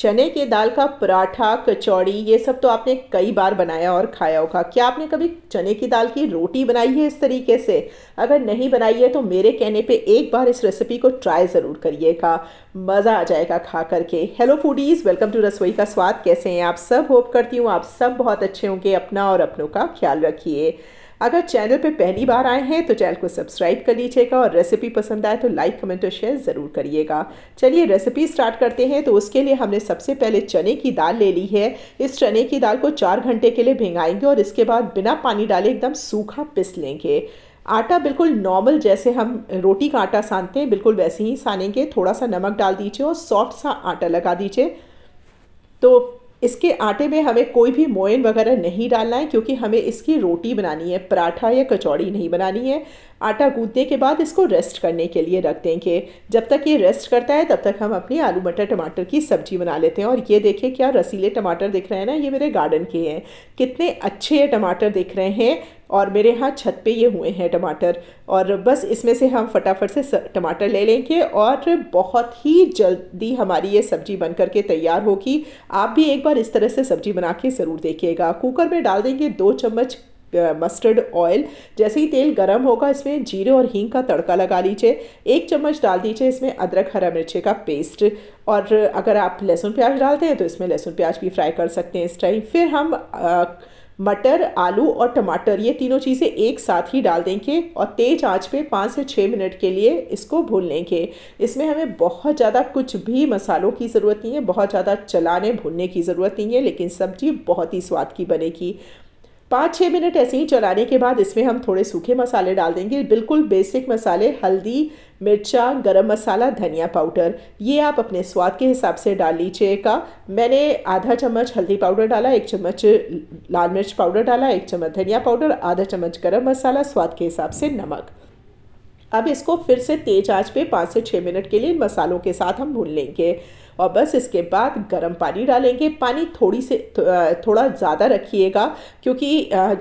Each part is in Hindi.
चने के दाल का पराठा कचौड़ी ये सब तो आपने कई बार बनाया और खाया होगा क्या आपने कभी चने की दाल की रोटी बनाई है इस तरीके से अगर नहीं बनाई है तो मेरे कहने पे एक बार इस रेसिपी को ट्राई ज़रूर करिएगा मज़ा आ जाएगा खा करके हेलो फूडीज़ वेलकम टू रसोई का स्वाद कैसे हैं आप सब होप करती हूँ आप सब बहुत अच्छे होंगे अपना और अपनों का ख्याल रखिए अगर चैनल पर पहली बार आए हैं तो चैनल को सब्सक्राइब कर लीजिएगा और रेसिपी पसंद आए तो लाइक कमेंट और शेयर ज़रूर करिएगा चलिए रेसिपी स्टार्ट करते हैं तो उसके लिए हमने सबसे पहले चने की दाल ले ली है इस चने की दाल को चार घंटे के लिए भिंगाएंगे और इसके बाद बिना पानी डाले एकदम सूखा पिस लेंगे आटा बिल्कुल नॉर्मल जैसे हम रोटी का आटा सानते हैं बिल्कुल वैसे ही सानेंगे थोड़ा सा नमक डाल दीजिए और सॉफ्ट सा आटा लगा दीजिए तो इसके आटे में हमें कोई भी मोयन वगैरह नहीं डालना है क्योंकि हमें इसकी रोटी बनानी है पराठा या कचौड़ी नहीं बनानी है आटा गूंदने के बाद इसको रेस्ट करने के लिए रख देंगे जब तक ये रेस्ट करता है तब तक हम अपनी आलू मटर टमाटर की सब्ज़ी बना लेते हैं और ये देखें क्या रसीले टमाटर दिख रहे हैं ना ये मेरे गार्डन के हैं कितने अच्छे टमाटर दिख रहे हैं और मेरे यहाँ छत पे ये हुए हैं टमाटर और बस इसमें से हम फटाफट से टमाटर ले लेंगे और बहुत ही जल्दी हमारी ये सब्ज़ी बन करके तैयार होगी आप भी एक बार इस तरह से सब्ज़ी बना के ज़रूर देखिएगा कुकर में डाल देंगे दो चम्मच मस्टर्ड ऑयल जैसे ही तेल गर्म होगा इसमें जीरे और हींग का तड़का लगा लीजिए एक चम्मच डाल दीजिए इसमें अदरक हरा मिर्चे का पेस्ट और अगर आप लहसुन प्याज डालते हैं तो इसमें लहसुन प्याज भी फ्राई कर सकते हैं इस टाइम फिर हम आ, मटर आलू और टमाटर ये तीनों चीज़ें एक साथ ही डाल देंगे और तेज़ आंच पे पाँच से छः मिनट के लिए इसको भून लेंगे इसमें हमें बहुत ज़्यादा कुछ भी मसालों की ज़रूरत नहीं है बहुत ज़्यादा चलाने भूनने की ज़रूरत नहीं है लेकिन सब्ज़ी बहुत ही स्वाद की बनेगी पाँच छः मिनट ऐसे ही चलाने के बाद इसमें हम थोड़े सूखे मसाले डाल देंगे बिल्कुल बेसिक मसाले हल्दी मिर्चा गरम मसाला धनिया पाउडर ये आप अपने स्वाद के हिसाब से डाल लीजिएगा मैंने आधा चम्मच हल्दी पाउडर डाला एक चम्मच लाल मिर्च पाउडर डाला एक चम्मच धनिया पाउडर आधा चम्मच गरम मसाला स्वाद के हिसाब से नमक अब इसको फिर से तेज़ आंच पे पाँच से छः मिनट के लिए मसालों के साथ हम भून लेंगे और बस इसके बाद गर्म पानी डालेंगे पानी थोड़ी से थोड़ा ज़्यादा रखिएगा क्योंकि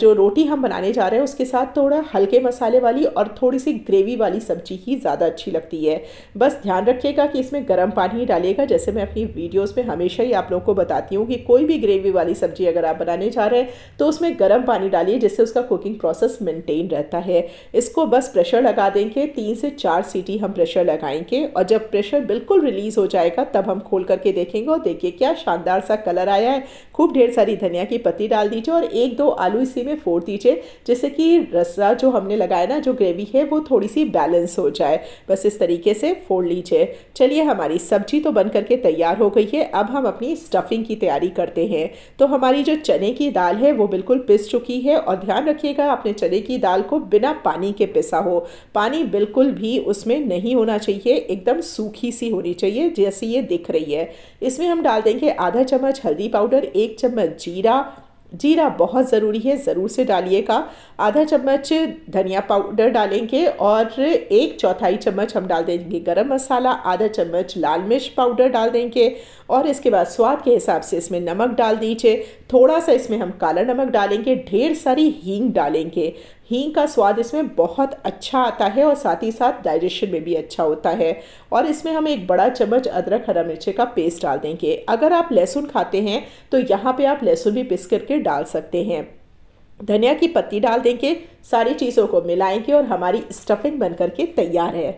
जो रोटी हम बनाने जा रहे हैं उसके साथ थोड़ा हल्के मसाले वाली और थोड़ी सी ग्रेवी वाली सब्जी ही ज़्यादा अच्छी लगती है बस ध्यान रखिएगा कि इसमें गर्म पानी डालिएगा जैसे मैं अपनी वीडियोज़ में हमेशा ही आप लोगों को बताती हूँ कि कोई भी ग्रेवी वाली सब्जी अगर आप बनाने जा रहे हैं तो उसमें गर्म पानी डालिए जिससे उसका कुकिंग प्रोसेस मेंटेन रहता है इसको बस प्रेशर लगा देंगे तीन से चार सीटी हम प्रेशर लगाएंगे और जब प्रेशर बिल्कुल रिलीज़ हो जाएगा तब हम खोल करके देखेंगे और देखिए क्या शानदार सा कलर आया है खूब ढेर सारी धनिया की पत्ती डाल दीजिए और एक दो आलू इसी में फोड़ दीजिए जिससे कि रसा जो हमने लगाया ना जो ग्रेवी है वो थोड़ी सी बैलेंस हो जाए बस इस तरीके से फोड़ लीजिए चलिए हमारी सब्जी तो बन करके तैयार हो गई है अब हम अपनी स्टफिंग की तैयारी करते हैं तो हमारी जो चने की दाल है वो बिल्कुल पिस चुकी है और ध्यान रखिएगा अपने चने की दाल को बिना पानी के पिसा हो पानी बिल्कुल भी उसमें नहीं होना चाहिए एकदम सूखी सी होनी चाहिए जैसी ये दिख रही गई है इसमें हम डाल देंगे आधा चम्मच हल्दी पाउडर एक चम्मच जीरा जीरा बहुत ज़रूरी है ज़रूर से डालिएगा आधा चम्मच धनिया पाउडर डालेंगे और एक चौथाई चम्मच हम डाल देंगे गरम मसाला आधा चम्मच लाल मिर्च पाउडर डाल देंगे और इसके बाद स्वाद के हिसाब से इसमें नमक डाल दीजिए थोड़ा सा इसमें हम काला नमक डालेंगे ढेर सारी हींग डालेंगे हींग का स्वाद इसमें बहुत अच्छा आता है और साथ ही साथ डाइजेशन में भी अच्छा होता है और इसमें हम एक बड़ा चम्मच अदरक हरा मिर्चे का पेस्ट डाल देंगे अगर आप लहसुन खाते हैं तो यहाँ पे आप लहसुन भी पिस करके डाल सकते हैं धनिया की पत्ती डाल देंगे सारी चीज़ों को मिलाएंगे और हमारी स्टफिंग बन करके तैयार है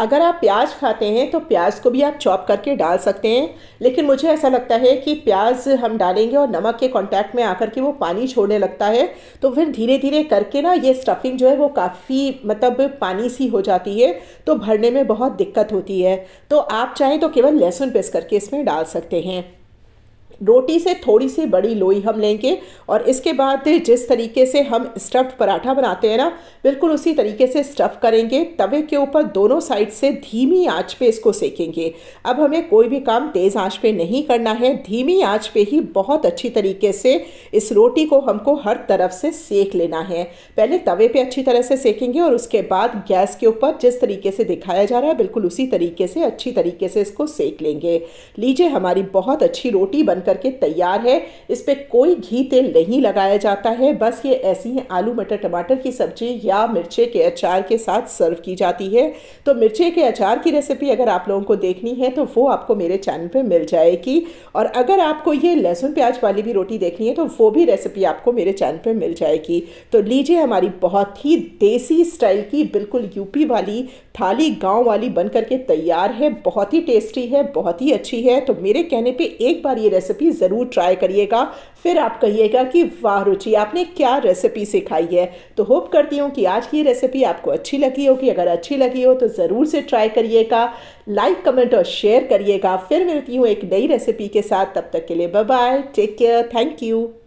अगर आप प्याज खाते हैं तो प्याज को भी आप चॉप करके डाल सकते हैं लेकिन मुझे ऐसा लगता है कि प्याज हम डालेंगे और नमक के कांटेक्ट में आकर के वो पानी छोड़ने लगता है तो फिर धीरे धीरे करके ना ये स्टफिंग जो है वो काफ़ी मतलब पानी सी हो जाती है तो भरने में बहुत दिक्कत होती है तो आप चाहें तो केवल लहसुन पेस करके इसमें डाल सकते हैं रोटी से थोड़ी सी बड़ी लोई हम लेंगे और इसके बाद जिस तरीके से हम स्टफ़्ड पराठा बनाते हैं ना बिल्कुल उसी तरीके से स्टफ़ करेंगे तवे के ऊपर दोनों साइड से धीमी आंच पे इसको सेकेंगे अब हमें कोई भी काम तेज़ आंच पे नहीं करना है धीमी आंच पे ही बहुत अच्छी तरीके से इस रोटी को हमको हर तरफ से सेक लेना है पहले तवे पर अच्छी तरह से सेकेंगे और उसके बाद गैस के ऊपर जिस तरीके से दिखाया जा रहा है बिल्कुल उसी तरीके से अच्छी तरीके से इसको सेक लेंगे लीजिए हमारी बहुत अच्छी रोटी बन करके तैयार है इस पर कोई घी तेल नहीं लगाया जाता है बस ये ऐसी ही आलू मटर टमाटर की सब्जी या मिर्चे के अचार के साथ सर्व की जाती है तो मिर्चे के अचार की रेसिपी अगर आप लोगों को देखनी है तो वो आपको मेरे चैनल पर मिल जाएगी और अगर आपको ये लहसुन प्याज वाली भी रोटी देखनी है तो वो भी रेसिपी आपको मेरे चैनल पर मिल जाएगी तो लीजिए हमारी बहुत ही देसी स्टाइल की बिल्कुल यूपी वाली थाली गांव वाली बन करके तैयार है बहुत ही टेस्टी है बहुत ही अच्छी है तो मेरे कहने पे एक बार ये रेसिपी रेसिपी ज़रूर ट्राई करिएगा फिर आप कहिएगा कि वाह रुचि आपने क्या रेसिपी सिखाई है तो होप करती हूँ कि आज की रेसिपी आपको अच्छी लगी होगी अगर अच्छी लगी हो तो ज़रूर से ट्राई करिएगा लाइक कमेंट और शेयर करिएगा फिर मिलती हूँ एक नई रेसिपी के साथ तब तक के लिए bye take care thank you